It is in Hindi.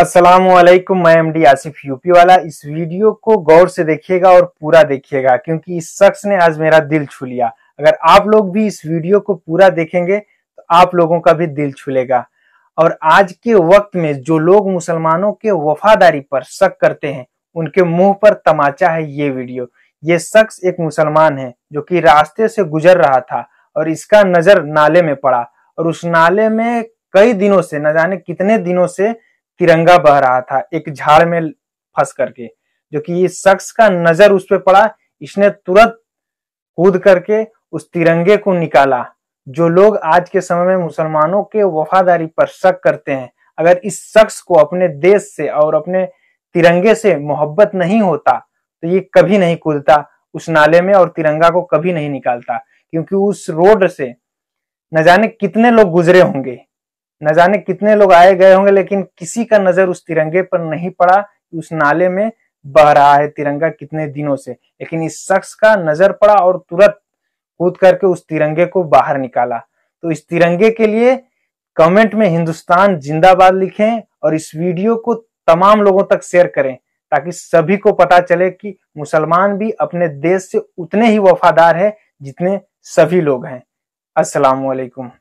असलम मैं एम डी आसिफ यूपी वाला इस वीडियो को गौर से देखिएगा और पूरा देखिएगा क्योंकि इस शख्स ने आज मेरा दिल छू लिया अगर आप लोग भी इस वीडियो को पूरा देखेंगे तो आप लोगों का भी दिल छूलेगा और आज के वक्त में जो लोग मुसलमानों के वफादारी पर शक करते हैं उनके मुंह पर तमाचा है ये वीडियो ये शख्स एक मुसलमान है जो कि रास्ते से गुजर रहा था और इसका नजर नाले में पड़ा और उस नाले में कई दिनों से न जाने कितने दिनों से तिरंगा बह रहा था एक झाड़ में फंस करके जो कि इस शख्स का नजर उस पर पड़ा इसने तुरंत कूद करके उस तिरंगे को निकाला जो लोग आज के समय में मुसलमानों के वफादारी पर शक करते हैं अगर इस शख्स को अपने देश से और अपने तिरंगे से मोहब्बत नहीं होता तो ये कभी नहीं कूदता उस नाले में और तिरंगा को कभी नहीं निकालता क्योंकि उस रोड से न जाने कितने लोग गुजरे होंगे न जाने कितने लोग आए गए होंगे लेकिन किसी का नजर उस तिरंगे पर नहीं पड़ा उस नाले में बह रहा है तिरंगा कितने दिनों से लेकिन इस शख्स का नजर पड़ा और तुरंत कूद करके उस तिरंगे को बाहर निकाला तो इस तिरंगे के लिए कमेंट में हिंदुस्तान जिंदाबाद लिखें और इस वीडियो को तमाम लोगों तक शेयर करें ताकि सभी को पता चले कि मुसलमान भी अपने देश से उतने ही वफादार है जितने सभी लोग हैं अस्सलाम